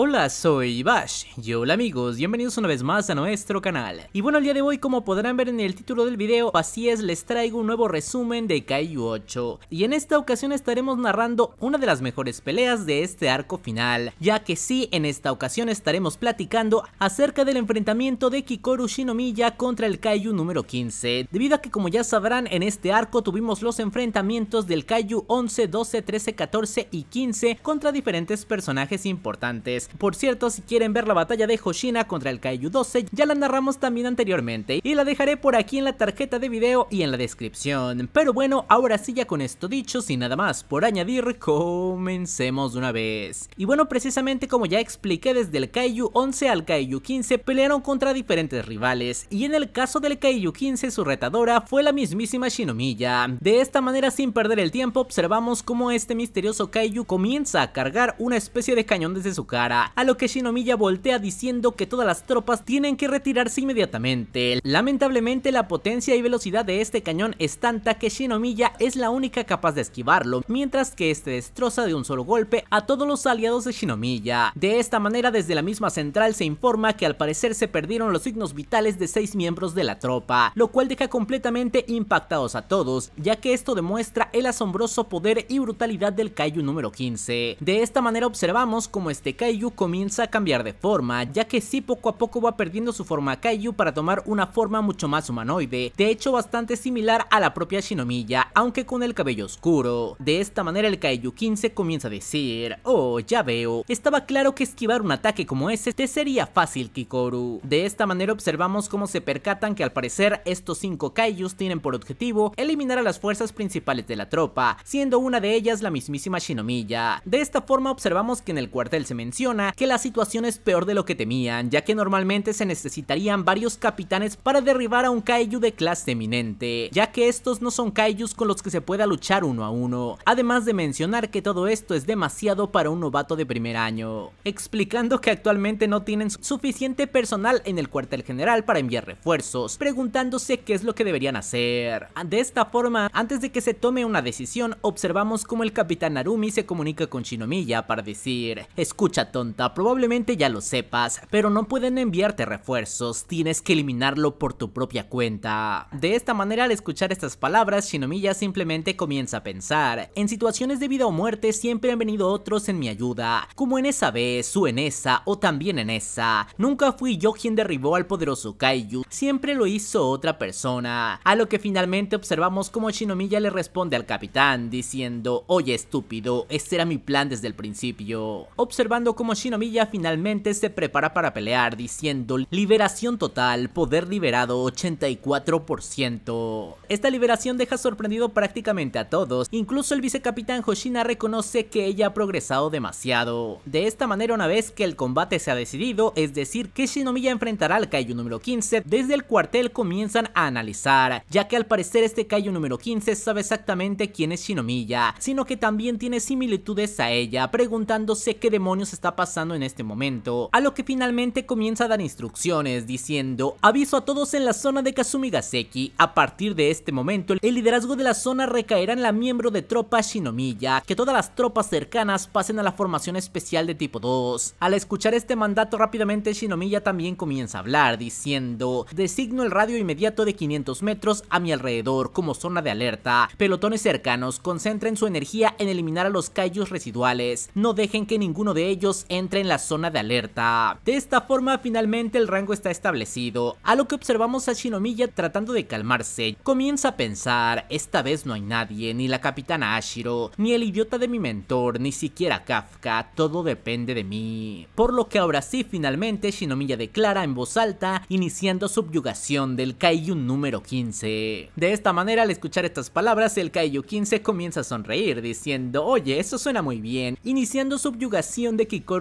Hola, soy Bash. Y hola amigos, bienvenidos una vez más a nuestro canal. Y bueno, el día de hoy, como podrán ver en el título del video, así es, les traigo un nuevo resumen de Kaiju 8. Y en esta ocasión estaremos narrando una de las mejores peleas de este arco final, ya que sí, en esta ocasión estaremos platicando acerca del enfrentamiento de Kikoru Shinomiya contra el Kaiju número 15. Debido a que, como ya sabrán, en este arco tuvimos los enfrentamientos del Kaiju 11, 12, 13, 14 y 15 contra diferentes personajes importantes por cierto, si quieren ver la batalla de Hoshina contra el Kaiju 12, ya la narramos también anteriormente y la dejaré por aquí en la tarjeta de video y en la descripción. Pero bueno, ahora sí ya con esto dicho, sin nada más por añadir, comencemos de una vez. Y bueno, precisamente como ya expliqué desde el Kaiju 11 al Kaiju 15 pelearon contra diferentes rivales y en el caso del Kaiju 15 su retadora fue la mismísima Shinomiya. De esta manera sin perder el tiempo observamos cómo este misterioso Kaiju comienza a cargar una especie de cañón desde su cara a lo que Shinomiya voltea diciendo que todas las tropas tienen que retirarse inmediatamente. Lamentablemente la potencia y velocidad de este cañón es tanta que Shinomiya es la única capaz de esquivarlo, mientras que este destroza de un solo golpe a todos los aliados de Shinomiya. De esta manera desde la misma central se informa que al parecer se perdieron los signos vitales de seis miembros de la tropa, lo cual deja completamente impactados a todos, ya que esto demuestra el asombroso poder y brutalidad del Kaiju número 15. De esta manera observamos como este Kaiju comienza a cambiar de forma, ya que sí poco a poco va perdiendo su forma Kaiju para tomar una forma mucho más humanoide, de hecho bastante similar a la propia Shinomiya, aunque con el cabello oscuro. De esta manera el Kaiju 15 comienza a decir, oh ya veo, estaba claro que esquivar un ataque como ese te sería fácil Kikoru. De esta manera observamos cómo se percatan que al parecer estos 5 Kaijus tienen por objetivo eliminar a las fuerzas principales de la tropa, siendo una de ellas la mismísima Shinomiya. De esta forma observamos que en el cuartel se menciona que la situación es peor de lo que temían, ya que normalmente se necesitarían varios capitanes para derribar a un kaiju de clase eminente, ya que estos no son kaijus con los que se pueda luchar uno a uno, además de mencionar que todo esto es demasiado para un novato de primer año, explicando que actualmente no tienen suficiente personal en el cuartel general para enviar refuerzos, preguntándose qué es lo que deberían hacer. De esta forma, antes de que se tome una decisión, observamos cómo el capitán Narumi se comunica con Shinomiya para decir, escucha todo probablemente ya lo sepas, pero no pueden enviarte refuerzos, tienes que eliminarlo por tu propia cuenta. De esta manera, al escuchar estas palabras, Shinomiya simplemente comienza a pensar. En situaciones de vida o muerte siempre han venido otros en mi ayuda, como en esa vez, su en esa o también en esa. Nunca fui yo quien derribó al poderoso Kaiju, siempre lo hizo otra persona. A lo que finalmente observamos como Shinomiya le responde al capitán, diciendo, oye estúpido, este era mi plan desde el principio. Observando cómo Shinomiya finalmente se prepara para pelear diciendo liberación total, poder liberado 84%. Esta liberación deja sorprendido prácticamente a todos, incluso el vicecapitán Hoshina reconoce que ella ha progresado demasiado. De esta manera una vez que el combate se ha decidido, es decir que Shinomiya enfrentará al Kaiju número 15, desde el cuartel comienzan a analizar, ya que al parecer este Kaiju número 15 sabe exactamente quién es Shinomiya, sino que también tiene similitudes a ella, preguntándose qué demonios está pasando en este momento, a lo que finalmente comienza a dar instrucciones diciendo aviso a todos en la zona de Kazumigaseki, a partir de este momento el liderazgo de la zona recaerá en la miembro de tropa Shinomiya, que todas las tropas cercanas pasen a la formación especial de tipo 2. Al escuchar este mandato rápidamente Shinomiya también comienza a hablar diciendo designo el radio inmediato de 500 metros a mi alrededor como zona de alerta, pelotones cercanos concentren su energía en eliminar a los callos residuales, no dejen que ninguno de ellos entra en la zona de alerta. De esta forma finalmente el rango está establecido, a lo que observamos a Shinomiya tratando de calmarse. Comienza a pensar, esta vez no hay nadie, ni la capitana Ashiro, ni el idiota de mi mentor, ni siquiera Kafka, todo depende de mí. Por lo que ahora sí finalmente Shinomiya declara en voz alta, iniciando subyugación del Kaiju número 15. De esta manera al escuchar estas palabras el Kaiju 15 comienza a sonreír diciendo, oye eso suena muy bien, iniciando subyugación de Kiko.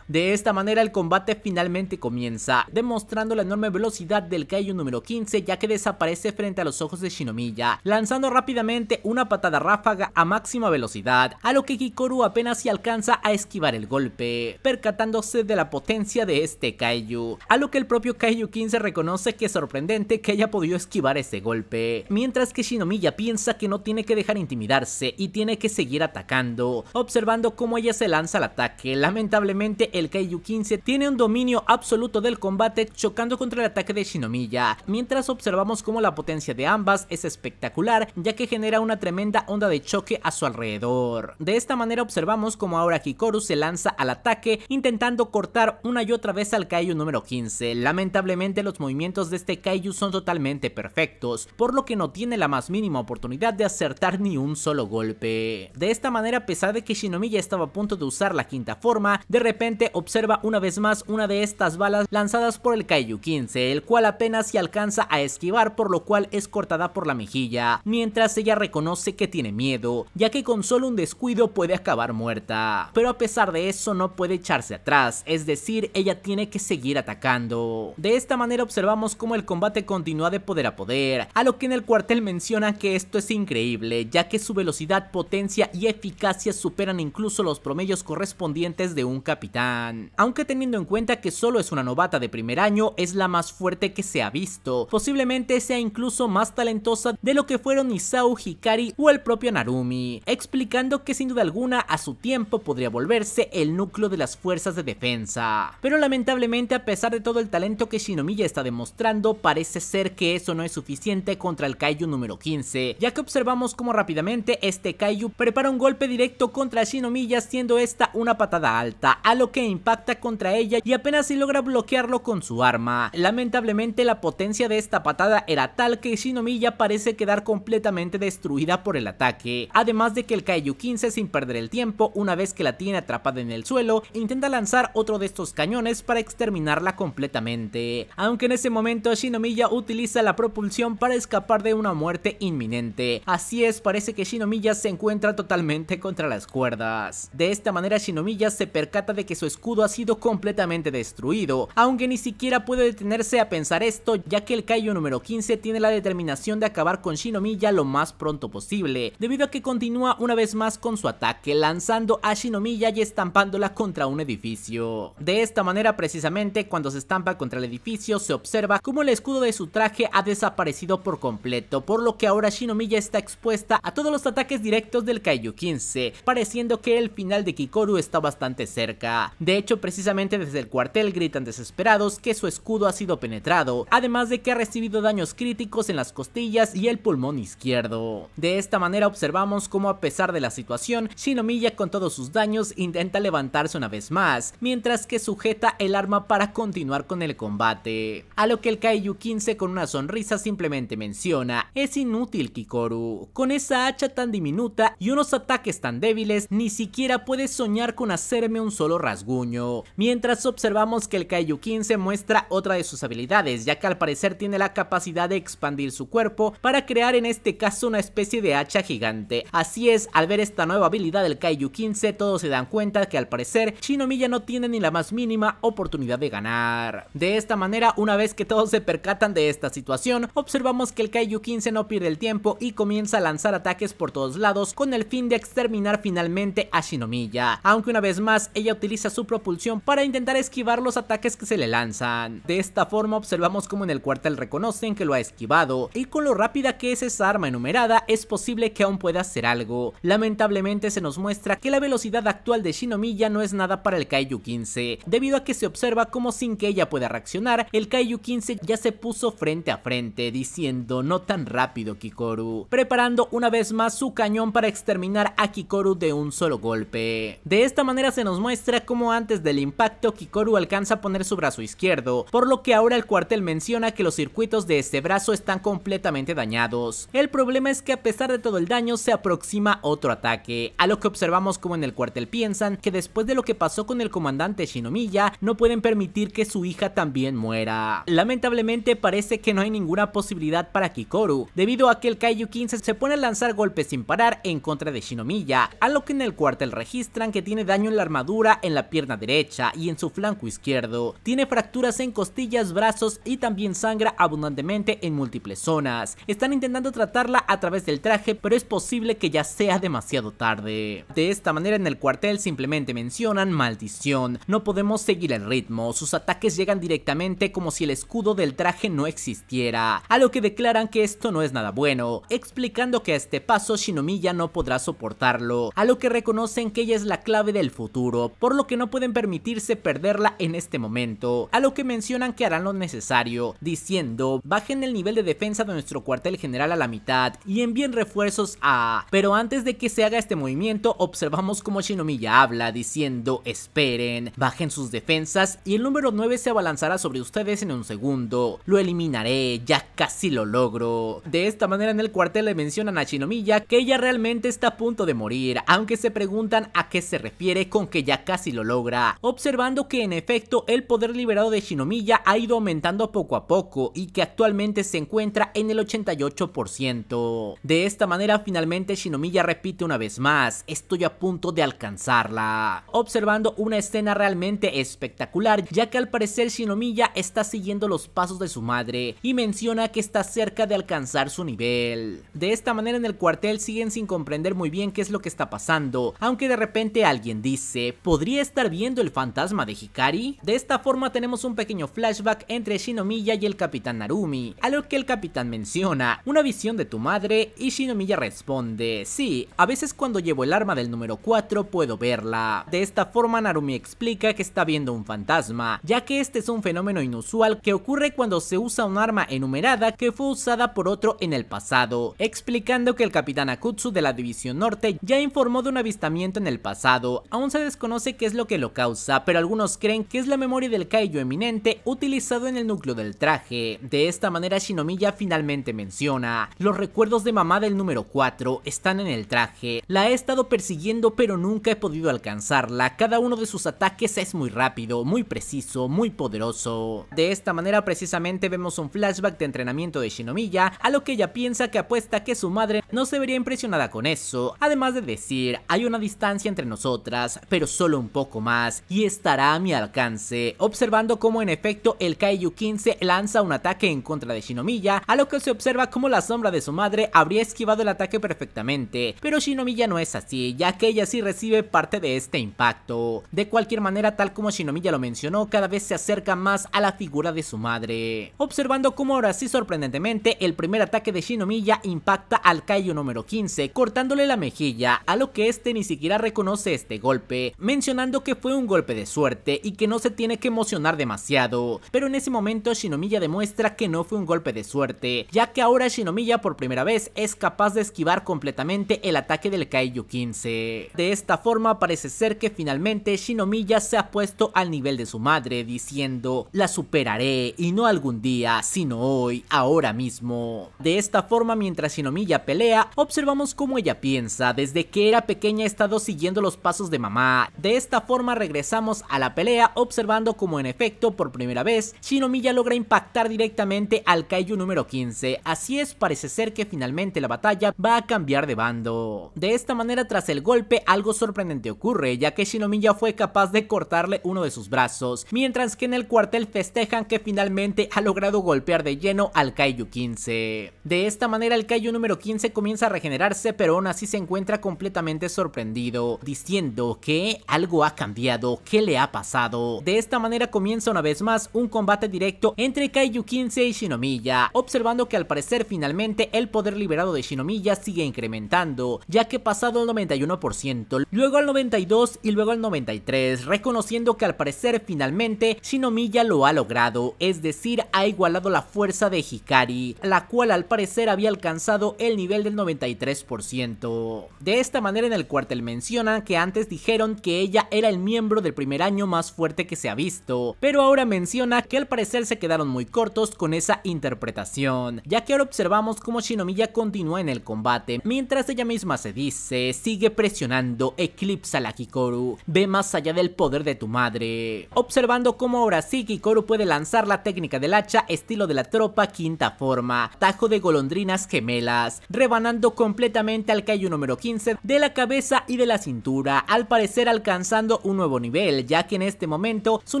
De esta manera el combate finalmente comienza, demostrando la enorme velocidad del Kaiju número 15 ya que desaparece frente a los ojos de Shinomiya, lanzando rápidamente una patada ráfaga a máxima velocidad, a lo que Kikoru apenas si alcanza a esquivar el golpe, percatándose de la potencia de este Kaiju, a lo que el propio Kaiju 15 reconoce que es sorprendente que haya podido esquivar ese golpe, mientras que Shinomiya piensa que no tiene que dejar intimidarse y tiene que seguir atacando, observando cómo ella se lanza al ataque que lamentablemente el Kaiju 15 tiene un dominio absoluto del combate chocando contra el ataque de Shinomiya, mientras observamos cómo la potencia de ambas es espectacular ya que genera una tremenda onda de choque a su alrededor. De esta manera observamos cómo ahora Kikoru se lanza al ataque intentando cortar una y otra vez al Kaiju número 15, lamentablemente los movimientos de este Kaiju son totalmente perfectos, por lo que no tiene la más mínima oportunidad de acertar ni un solo golpe. De esta manera a pesar de que Shinomiya estaba a punto de usar la quinta forma, de repente observa una vez más una de estas balas lanzadas por el Kaiju 15, el cual apenas se alcanza a esquivar por lo cual es cortada por la mejilla, mientras ella reconoce que tiene miedo, ya que con solo un descuido puede acabar muerta. Pero a pesar de eso no puede echarse atrás, es decir, ella tiene que seguir atacando. De esta manera observamos cómo el combate continúa de poder a poder, a lo que en el cuartel menciona que esto es increíble, ya que su velocidad, potencia y eficacia superan incluso los promedios correspondientes dientes de un capitán. Aunque teniendo en cuenta que solo es una novata de primer año, es la más fuerte que se ha visto. Posiblemente sea incluso más talentosa de lo que fueron Isao, Hikari o el propio Narumi, explicando que sin duda alguna a su tiempo podría volverse el núcleo de las fuerzas de defensa. Pero lamentablemente a pesar de todo el talento que Shinomiya está demostrando, parece ser que eso no es suficiente contra el Kaiju número 15, ya que observamos cómo rápidamente este Kaiju prepara un golpe directo contra Shinomiya siendo esta una patada alta, a lo que impacta contra ella y apenas si logra bloquearlo con su arma. Lamentablemente la potencia de esta patada era tal que Shinomiya parece quedar completamente destruida por el ataque, además de que el Kaiju 15 sin perder el tiempo, una vez que la tiene atrapada en el suelo, intenta lanzar otro de estos cañones para exterminarla completamente, aunque en ese momento Shinomiya utiliza la propulsión para escapar de una muerte inminente, así es parece que Shinomiya se encuentra totalmente contra las cuerdas. De esta manera Shinomiya se percata de que su escudo ha sido completamente destruido, aunque ni siquiera puede detenerse a pensar esto ya que el Kaiju número 15 tiene la determinación de acabar con Shinomiya lo más pronto posible, debido a que continúa una vez más con su ataque lanzando a Shinomiya y estampándola contra un edificio. De esta manera precisamente cuando se estampa contra el edificio se observa como el escudo de su traje ha desaparecido por completo, por lo que ahora Shinomiya está expuesta a todos los ataques directos del Kaiju 15, pareciendo que el final de Kikoru está bastante cerca. De hecho, precisamente desde el cuartel gritan desesperados que su escudo ha sido penetrado, además de que ha recibido daños críticos en las costillas y el pulmón izquierdo. De esta manera observamos cómo a pesar de la situación, Shinomiya con todos sus daños intenta levantarse una vez más, mientras que sujeta el arma para continuar con el combate. A lo que el Kaiju 15 con una sonrisa simplemente menciona, es inútil Kikoru, con esa hacha tan diminuta y unos ataques tan débiles, ni siquiera puedes soñar con hacerme un solo rasguño. Mientras observamos que el Kaiju-15 muestra otra de sus habilidades, ya que al parecer tiene la capacidad de expandir su cuerpo para crear en este caso una especie de hacha gigante. Así es, al ver esta nueva habilidad del Kaiju-15 todos se dan cuenta que al parecer Shinomiya no tiene ni la más mínima oportunidad de ganar. De esta manera, una vez que todos se percatan de esta situación, observamos que el Kaiju-15 no pierde el tiempo y comienza a lanzar ataques por todos lados con el fin de exterminar finalmente a Shinomiya. Aunque vez más ella utiliza su propulsión para intentar esquivar los ataques que se le lanzan. De esta forma observamos como en el cuartel reconocen que lo ha esquivado y con lo rápida que es esa arma enumerada es posible que aún pueda hacer algo. Lamentablemente se nos muestra que la velocidad actual de Shinomiya no es nada para el Kaiju 15, debido a que se observa como sin que ella pueda reaccionar, el Kaiju 15 ya se puso frente a frente, diciendo no tan rápido Kikoru, preparando una vez más su cañón para exterminar a Kikoru de un solo golpe. De esta manera se nos muestra cómo antes del impacto Kikoru alcanza a poner su brazo izquierdo, por lo que ahora el cuartel menciona que los circuitos de este brazo están completamente dañados. El problema es que a pesar de todo el daño se aproxima otro ataque, a lo que observamos como en el cuartel piensan que después de lo que pasó con el comandante Shinomiya no pueden permitir que su hija también muera. Lamentablemente parece que no hay ninguna posibilidad para Kikoru, debido a que el Kaiju 15 se pone a lanzar golpes sin parar en contra de Shinomiya, a lo que en el cuartel registran que tiene daño en la armadura en la pierna derecha y en su flanco izquierdo. Tiene fracturas en costillas, brazos y también sangra abundantemente en múltiples zonas. Están intentando tratarla a través del traje, pero es posible que ya sea demasiado tarde. De esta manera en el cuartel simplemente mencionan maldición. No podemos seguir el ritmo, sus ataques llegan directamente como si el escudo del traje no existiera, a lo que declaran que esto no es nada bueno, explicando que a este paso Shinomiya no podrá soportarlo, a lo que reconocen que ella es la clave el futuro, por lo que no pueden permitirse perderla en este momento, a lo que mencionan que harán lo necesario, diciendo, bajen el nivel de defensa de nuestro cuartel general a la mitad y envíen refuerzos a... Pero antes de que se haga este movimiento, observamos como Shinomiya habla, diciendo, esperen, bajen sus defensas y el número 9 se abalanzará sobre ustedes en un segundo, lo eliminaré, ya casi lo logro. De esta manera en el cuartel le mencionan a Shinomiya que ella realmente está a punto de morir, aunque se preguntan a qué se refiere con que ya casi lo logra, observando que en efecto el poder liberado de Shinomiya ha ido aumentando poco a poco y que actualmente se encuentra en el 88%. De esta manera finalmente Shinomiya repite una vez más, estoy a punto de alcanzarla, observando una escena realmente espectacular ya que al parecer Shinomiya está siguiendo los pasos de su madre y menciona que está cerca de alcanzar su nivel. De esta manera en el cuartel siguen sin comprender muy bien qué es lo que está pasando, aunque de repente alguien dice, ¿podría estar viendo el fantasma de Hikari? De esta forma tenemos un pequeño flashback entre Shinomiya y el capitán Narumi, a lo que el capitán menciona, una visión de tu madre y Shinomiya responde, sí, a veces cuando llevo el arma del número 4 puedo verla. De esta forma Narumi explica que está viendo un fantasma, ya que este es un fenómeno inusual que ocurre cuando se usa un arma enumerada que fue usada por otro en el pasado, explicando que el capitán Akutsu de la División Norte ya informó de un avistamiento en el pasado, aún se desconoce qué es lo que lo causa, pero algunos creen que es la memoria del Kaiju eminente utilizado en el núcleo del traje. De esta manera Shinomiya finalmente menciona, los recuerdos de mamá del número 4 están en el traje, la he estado persiguiendo pero nunca he podido alcanzarla, cada uno de sus ataques es muy rápido, muy preciso, muy poderoso. De esta manera precisamente vemos un flashback de entrenamiento de Shinomiya, a lo que ella piensa que apuesta que su madre no se vería impresionada con eso, además de decir, hay una distancia entre nosotras, pero solo un poco más, y estará a mi alcance, observando cómo en efecto el Kaiju 15 lanza un ataque en contra de Shinomiya, a lo que se observa como la sombra de su madre habría esquivado el ataque perfectamente, pero Shinomiya no es así, ya que ella sí recibe parte de este impacto. De cualquier manera, tal como Shinomiya lo mencionó, cada vez se acerca más a la figura de su madre. Observando cómo ahora sí sorprendentemente el primer ataque de Shinomiya impacta al Kaiju número 15, cortándole la mejilla, a lo que este ni siquiera reconoce este golpe golpe, mencionando que fue un golpe de suerte y que no se tiene que emocionar demasiado, pero en ese momento Shinomiya demuestra que no fue un golpe de suerte, ya que ahora Shinomiya por primera vez es capaz de esquivar completamente el ataque del Kaiju 15. De esta forma parece ser que finalmente Shinomiya se ha puesto al nivel de su madre, diciendo, la superaré y no algún día, sino hoy, ahora mismo. De esta forma, mientras Shinomiya pelea, observamos cómo ella piensa, desde que era pequeña ha estado siguiendo los pasos de mamá. De esta forma regresamos a la pelea observando como en efecto por primera vez Shinomiya logra impactar directamente al Kaiju número 15. Así es, parece ser que finalmente la batalla va a cambiar de bando. De esta manera tras el golpe algo sorprendente ocurre ya que Shinomiya fue capaz de cortarle uno de sus brazos, mientras que en el cuartel festejan que finalmente ha logrado golpear de lleno al Kaiju 15. De esta manera el Kaiju número 15 comienza a regenerarse pero aún así se encuentra completamente sorprendido, diciendo que algo ha cambiado, que le ha pasado. De esta manera comienza una vez más un combate directo entre Kaiju 15 y Shinomiya, observando que al parecer finalmente el poder liberado de Shinomiya sigue incrementando, ya que pasado al 91%, luego al 92% y luego al 93%, reconociendo que al parecer finalmente Shinomiya lo ha logrado, es decir, ha igualado la fuerza de Hikari, la cual al parecer había alcanzado el nivel del 93%. De esta manera en el cuartel mencionan que antes de dijeron que ella era el miembro del primer año más fuerte que se ha visto, pero ahora menciona que al parecer se quedaron muy cortos con esa interpretación, ya que ahora observamos cómo Shinomiya continúa en el combate, mientras ella misma se dice, sigue presionando, eclipsa a la Kikoru, ve más allá del poder de tu madre, observando cómo ahora sí Kikoru puede lanzar la técnica del hacha estilo de la tropa quinta forma, tajo de golondrinas gemelas, rebanando completamente al Kaiju número 15 de la cabeza y de la cintura, al parecer alcanzando un nuevo nivel, ya que en este momento su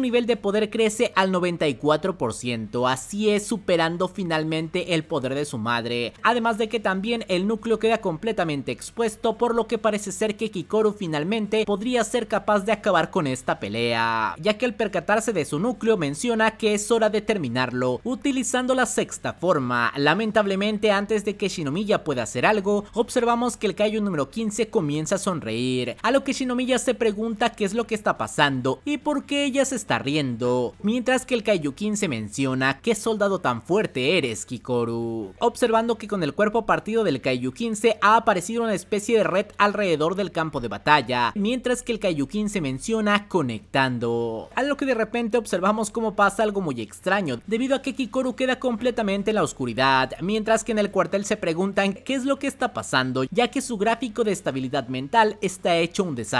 nivel de poder crece al 94%, así es superando finalmente el poder de su madre, además de que también el núcleo queda completamente expuesto, por lo que parece ser que Kikoru finalmente podría ser capaz de acabar con esta pelea, ya que al percatarse de su núcleo menciona que es hora de terminarlo, utilizando la sexta forma, lamentablemente antes de que Shinomiya pueda hacer algo, observamos que el Kaiju número 15 comienza a sonreír, a lo que Shinomiya se pregunta qué es lo que está pasando y por qué ella se está riendo, mientras que el Kaiyukin se menciona qué soldado tan fuerte eres Kikoru, observando que con el cuerpo partido del Kaiyukin se ha aparecido una especie de red alrededor del campo de batalla, mientras que el Kaiyukin se menciona conectando, a lo que de repente observamos cómo pasa algo muy extraño, debido a que Kikoru queda completamente en la oscuridad, mientras que en el cuartel se preguntan qué es lo que está pasando, ya que su gráfico de estabilidad mental está hecho un desastre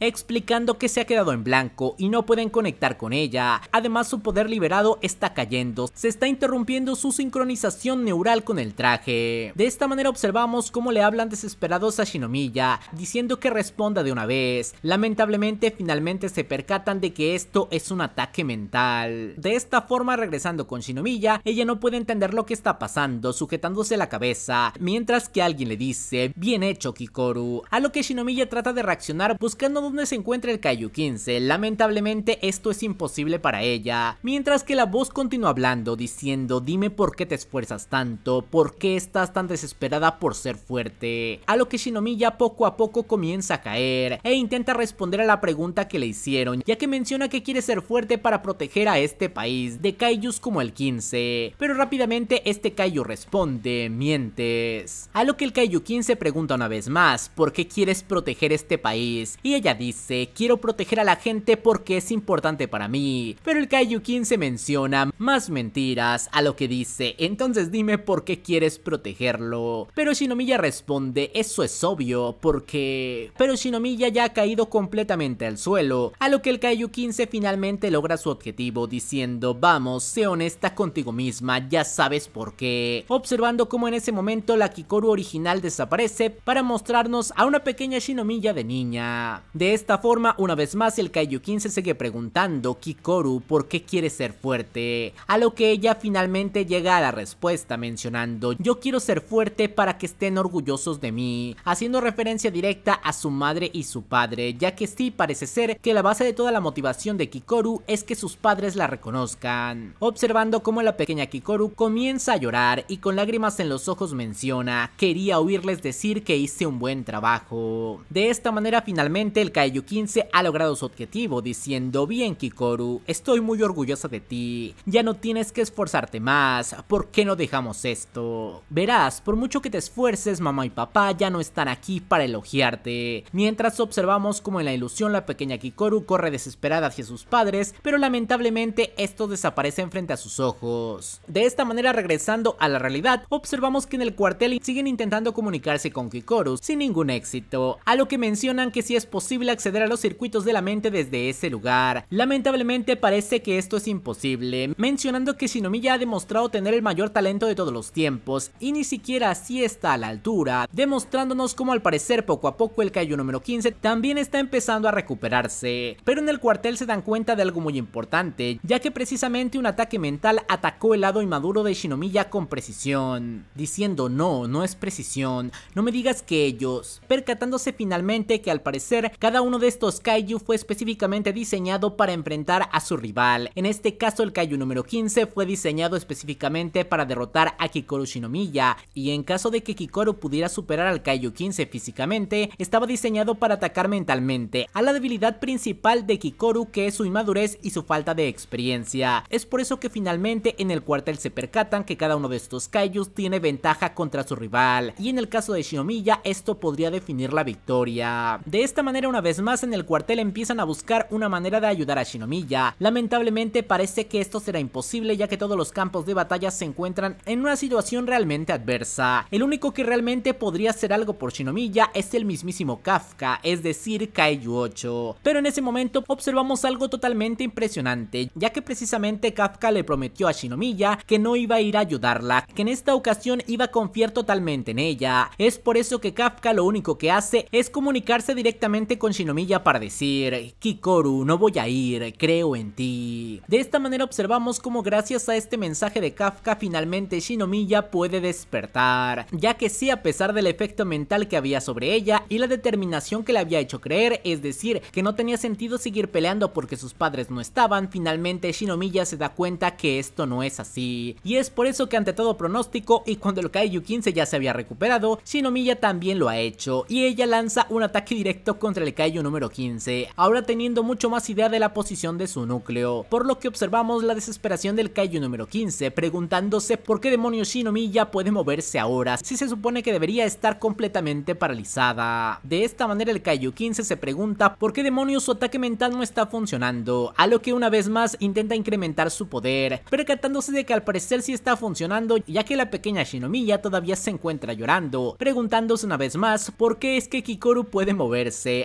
explicando que se ha quedado en blanco y no pueden conectar con ella. Además su poder liberado está cayendo, se está interrumpiendo su sincronización neural con el traje. De esta manera observamos cómo le hablan desesperados a Shinomiya, diciendo que responda de una vez. Lamentablemente finalmente se percatan de que esto es un ataque mental. De esta forma regresando con Shinomiya, ella no puede entender lo que está pasando, sujetándose la cabeza, mientras que alguien le dice, bien hecho Kikoru, a lo que Shinomiya trata de reaccionar buscando dónde se encuentra el Kaiju 15. Lamentablemente esto es imposible para ella, mientras que la voz continúa hablando diciendo dime por qué te esfuerzas tanto, por qué estás tan desesperada por ser fuerte. A lo que Shinomiya poco a poco comienza a caer e intenta responder a la pregunta que le hicieron, ya que menciona que quiere ser fuerte para proteger a este país de Kaijus como el 15. Pero rápidamente este Kaiju responde, mientes. A lo que el Kaiju 15 pregunta una vez más, ¿por qué quieres proteger este país? Y ella dice, quiero proteger a la gente porque es importante para mí. Pero el kaiju 15 se menciona más mentiras a lo que dice, entonces dime por qué quieres protegerlo. Pero Shinomiya responde, eso es obvio, porque... Pero Shinomiya ya ha caído completamente al suelo, a lo que el kaiju 15 finalmente logra su objetivo diciendo, vamos, sé honesta contigo misma, ya sabes por qué. Observando cómo en ese momento la Kikoru original desaparece para mostrarnos a una pequeña Shinomiya de niño de esta forma, una vez más, el Kaiju se sigue preguntando Kikoru por qué quiere ser fuerte, a lo que ella finalmente llega a la respuesta mencionando yo quiero ser fuerte para que estén orgullosos de mí, haciendo referencia directa a su madre y su padre, ya que sí parece ser que la base de toda la motivación de Kikoru es que sus padres la reconozcan. Observando cómo la pequeña Kikoru comienza a llorar y con lágrimas en los ojos menciona, quería oírles decir que hice un buen trabajo. De esta manera finalmente el Kaiju-15 ha logrado su objetivo diciendo bien Kikoru, estoy muy orgullosa de ti, ya no tienes que esforzarte más, ¿por qué no dejamos esto? Verás, por mucho que te esfuerces mamá y papá ya no están aquí para elogiarte, mientras observamos como en la ilusión la pequeña Kikoru corre desesperada hacia sus padres, pero lamentablemente esto desaparece frente a sus ojos. De esta manera regresando a la realidad, observamos que en el cuartel siguen intentando comunicarse con Kikoru sin ningún éxito, a lo que mencionan que si es posible acceder a los circuitos de la mente desde ese lugar. Lamentablemente parece que esto es imposible, mencionando que Shinomiya ha demostrado tener el mayor talento de todos los tiempos y ni siquiera así está a la altura, demostrándonos cómo al parecer poco a poco el Kaiju número 15 también está empezando a recuperarse. Pero en el cuartel se dan cuenta de algo muy importante, ya que precisamente un ataque mental atacó el lado inmaduro de Shinomiya con precisión, diciendo no, no es precisión, no me digas que ellos, percatándose finalmente que al parecer cada uno de estos kaiju fue específicamente diseñado para enfrentar a su rival. En este caso el kaiju número 15 fue diseñado específicamente para derrotar a Kikoru Shinomiya y en caso de que Kikoru pudiera superar al kaiju 15 físicamente, estaba diseñado para atacar mentalmente a la debilidad principal de Kikoru que es su inmadurez y su falta de experiencia. Es por eso que finalmente en el cuartel se percatan que cada uno de estos kaijus tiene ventaja contra su rival y en el caso de Shinomiya esto podría definir la victoria. De esta manera una vez más en el cuartel empiezan a buscar una manera de ayudar a Shinomiya. Lamentablemente parece que esto será imposible ya que todos los campos de batalla se encuentran en una situación realmente adversa. El único que realmente podría hacer algo por Shinomiya es el mismísimo Kafka, es decir Kaiju 8. Pero en ese momento observamos algo totalmente impresionante, ya que precisamente Kafka le prometió a Shinomiya que no iba a ir a ayudarla, que en esta ocasión iba a confiar totalmente en ella. Es por eso que Kafka lo único que hace es comunicarse directamente con Shinomiya para decir, Kikoru, no voy a ir, creo en ti. De esta manera observamos cómo gracias a este mensaje de Kafka finalmente Shinomiya puede despertar, ya que sí a pesar del efecto mental que había sobre ella y la determinación que le había hecho creer, es decir, que no tenía sentido seguir peleando porque sus padres no estaban, finalmente Shinomiya se da cuenta que esto no es así. Y es por eso que ante todo pronóstico y cuando el Kaiju 15 ya se había recuperado, Shinomiya también lo ha hecho y ella lanza un ataque directo contra el Kaiju número 15, ahora teniendo mucho más idea de la posición de su núcleo, por lo que observamos la desesperación del Kaiju número 15, preguntándose por qué demonios Shinomi puede moverse ahora, si se supone que debería estar completamente paralizada. De esta manera el Kaiju 15 se pregunta por qué demonios su ataque mental no está funcionando, a lo que una vez más intenta incrementar su poder, percatándose de que al parecer sí está funcionando ya que la pequeña Shinomiya todavía se encuentra llorando, preguntándose una vez más por qué es que Kikoru puede moverse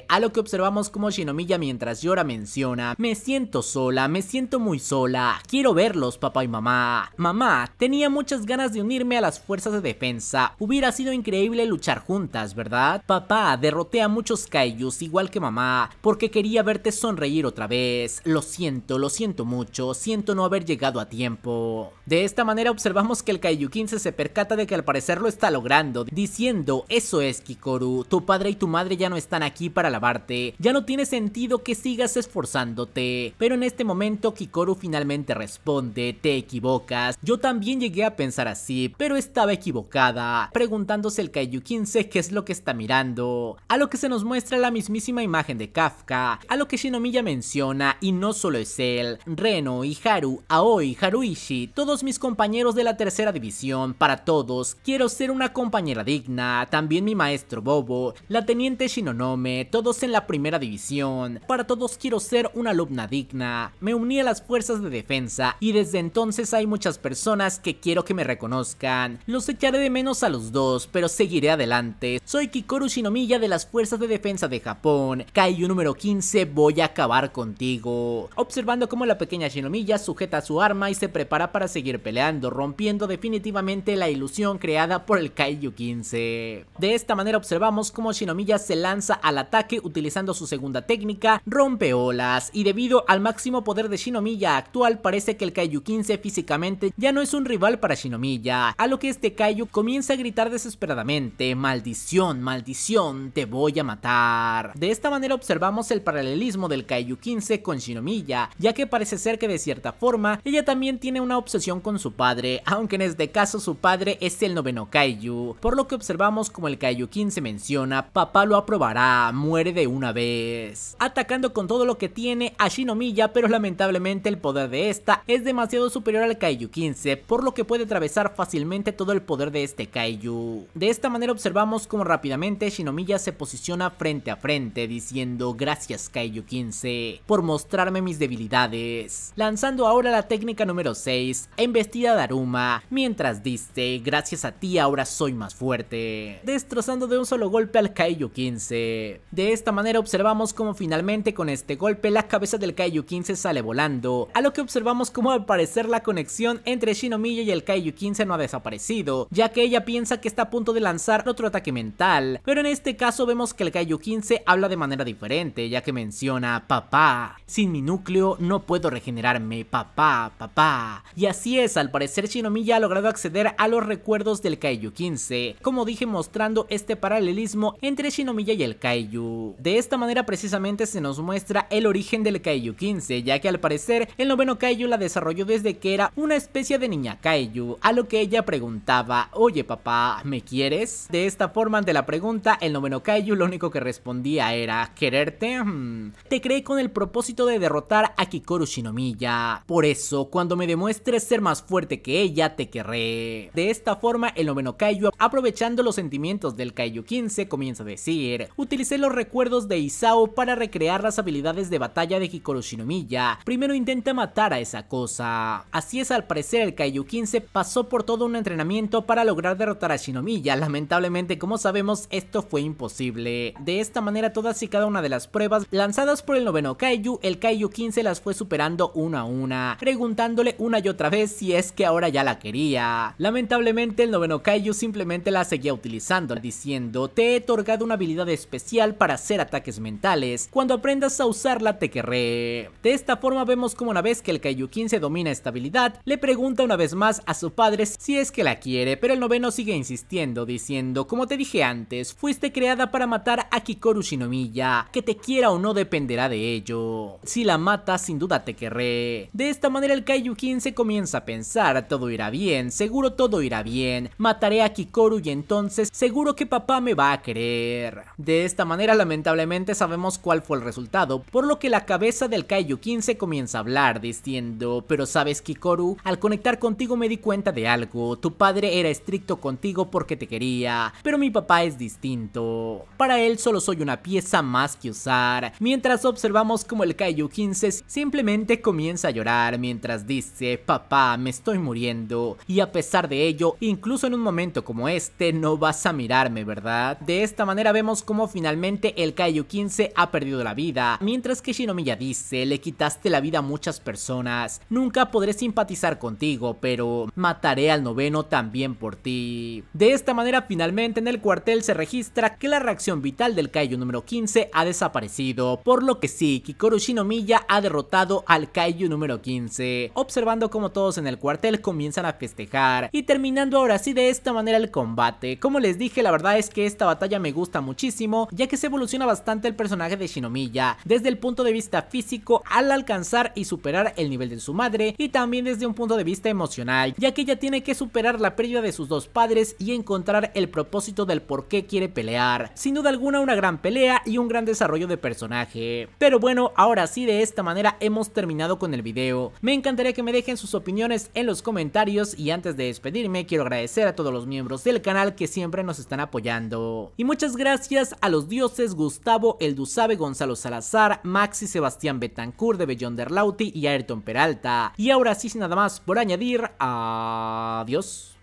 a lo que observamos como Shinomiya mientras llora menciona, me siento sola, me siento muy sola, quiero verlos papá y mamá. Mamá, tenía muchas ganas de unirme a las fuerzas de defensa, hubiera sido increíble luchar juntas, ¿verdad? Papá, derroté a muchos Kaijus igual que mamá, porque quería verte sonreír otra vez, lo siento, lo siento mucho, siento no haber llegado a tiempo. De esta manera observamos que el Kaiju 15 se percata de que al parecer lo está logrando, diciendo, eso es Kikoru, tu padre y tu madre ya no están aquí para lavarte, ya no tiene sentido que sigas esforzándote. Pero en este momento Kikoru finalmente responde, te equivocas. Yo también llegué a pensar así, pero estaba equivocada, preguntándose el Kaiju 15 qué es lo que está mirando. A lo que se nos muestra la mismísima imagen de Kafka, a lo que Shinomiya menciona, y no solo es él, Reno, Iharu, Aoi, Haruishi, todos mis compañeros de la tercera división, para todos, quiero ser una compañera digna, también mi maestro Bobo, la teniente Shinono, todos en la primera división. Para todos quiero ser una alumna digna. Me uní a las fuerzas de defensa y desde entonces hay muchas personas que quiero que me reconozcan. Los echaré de menos a los dos, pero seguiré adelante. Soy Kikoru Shinomiya de las fuerzas de defensa de Japón. Kaiju número 15, voy a acabar contigo. Observando cómo la pequeña Shinomiya sujeta su arma y se prepara para seguir peleando, rompiendo definitivamente la ilusión creada por el Kaiju 15. De esta manera observamos cómo Shinomiya se lanza al ataque utilizando su segunda técnica, rompe olas y debido al máximo poder de Shinomiya actual parece que el Kaiju 15 físicamente ya no es un rival para Shinomiya, a lo que este Kaiju comienza a gritar desesperadamente, maldición, maldición, te voy a matar. De esta manera observamos el paralelismo del Kaiju 15 con Shinomiya, ya que parece ser que de cierta forma ella también tiene una obsesión con su padre, aunque en este caso su padre es el noveno Kaiju, por lo que observamos como el Kaiju 15 menciona, papá lo aprobará muere de una vez, atacando con todo lo que tiene a Shinomiya, pero lamentablemente el poder de esta es demasiado superior al Kaiju 15, por lo que puede atravesar fácilmente todo el poder de este Kaiju. De esta manera observamos cómo rápidamente Shinomiya se posiciona frente a frente, diciendo gracias Kaiju 15 por mostrarme mis debilidades, lanzando ahora la técnica número 6, embestida d'Aruma mientras dice gracias a ti ahora soy más fuerte, destrozando de un solo golpe al Kaiju 15. Eh, de esta manera observamos como finalmente con este golpe la cabeza del Kaiju-15 sale volando, a lo que observamos como al parecer la conexión entre Shinomiya y el Kaiju-15 no ha desaparecido, ya que ella piensa que está a punto de lanzar otro ataque mental, pero en este caso vemos que el Kaiju-15 habla de manera diferente, ya que menciona papá, sin mi núcleo no puedo regenerarme, papá, papá. Y así es, al parecer Shinomiya ha logrado acceder a los recuerdos del Kaiju-15, como dije mostrando este paralelismo entre Shinomiya y el Kaiju. De esta manera precisamente se nos muestra el origen del Kaiju 15, ya que al parecer el noveno Kaiju la desarrolló desde que era una especie de niña Kaiju, a lo que ella preguntaba, oye papá, ¿me quieres? De esta forma ante la pregunta, el noveno Kaiju lo único que respondía era, ¿quererte? Mm, te creé con el propósito de derrotar a Kikoru Shinomiya, por eso cuando me demuestres ser más fuerte que ella, te querré. De esta forma el noveno Kaiju, aprovechando los sentimientos del Kaiju 15, comienza a decir, utilicé los recuerdos de Isao para recrear las habilidades de batalla de Hikaru Shinomiya. Primero intenta matar a esa cosa. Así es, al parecer el Kaiju 15 pasó por todo un entrenamiento para lograr derrotar a Shinomiya. Lamentablemente, como sabemos, esto fue imposible. De esta manera, todas y cada una de las pruebas lanzadas por el noveno Kaiju, el Kaiju 15 las fue superando una a una, preguntándole una y otra vez si es que ahora ya la quería. Lamentablemente, el noveno Kaiju simplemente la seguía utilizando, diciendo, te he otorgado una habilidad especial para hacer ataques mentales cuando aprendas a usarla te querré, De esta forma vemos como una vez que el Kaiju se domina esta habilidad, le pregunta una vez más a su padre si es que la quiere, pero el noveno sigue insistiendo diciendo, como te dije antes, fuiste creada para matar a Kikoru Shinomiya, que te quiera o no dependerá de ello. Si la mata, sin duda te querré. De esta manera el Kaiju se comienza a pensar, todo irá bien, seguro todo irá bien, mataré a Kikoru y entonces seguro que papá me va a querer. De esta manera lamentablemente sabemos cuál fue el resultado, por lo que la cabeza del Kaiju 15 comienza a hablar diciendo, pero sabes Kikoru, al conectar contigo me di cuenta de algo, tu padre era estricto contigo porque te quería, pero mi papá es distinto. Para él solo soy una pieza más que usar, mientras observamos como el Kaiju 15 simplemente comienza a llorar mientras dice, papá, me estoy muriendo, y a pesar de ello, incluso en un momento como este no vas a mirarme, ¿verdad? De esta manera vemos cómo finalmente el Kaiju 15 ha perdido la vida, mientras que Shinomiya dice, le quitaste la vida a muchas personas, nunca podré simpatizar contigo, pero mataré al noveno también por ti. De esta manera finalmente en el cuartel se registra que la reacción vital del Kaiju número 15 ha desaparecido, por lo que sí, Kikoru Shinomiya ha derrotado al Kaiju número 15, observando como todos en el cuartel comienzan a festejar y terminando ahora sí de esta manera el combate. Como les dije, la verdad es que esta batalla me gusta muchísimo, ya que se evoluciona bastante el personaje de Shinomiya, desde el punto de vista físico al alcanzar y superar el nivel de su madre y también desde un punto de vista emocional, ya que ella tiene que superar la pérdida de sus dos padres y encontrar el propósito del por qué quiere pelear. Sin duda alguna una gran pelea y un gran desarrollo de personaje. Pero bueno, ahora sí de esta manera hemos terminado con el video. Me encantaría que me dejen sus opiniones en los comentarios y antes de despedirme quiero agradecer a todos los miembros del canal que siempre nos están apoyando. Y muchas gracias a los los dioses Gustavo Elduzabe Gonzalo Salazar, Maxi Sebastián Betancourt de Bellón y Ayrton Peralta. Y ahora sí, sin nada más por añadir, adiós.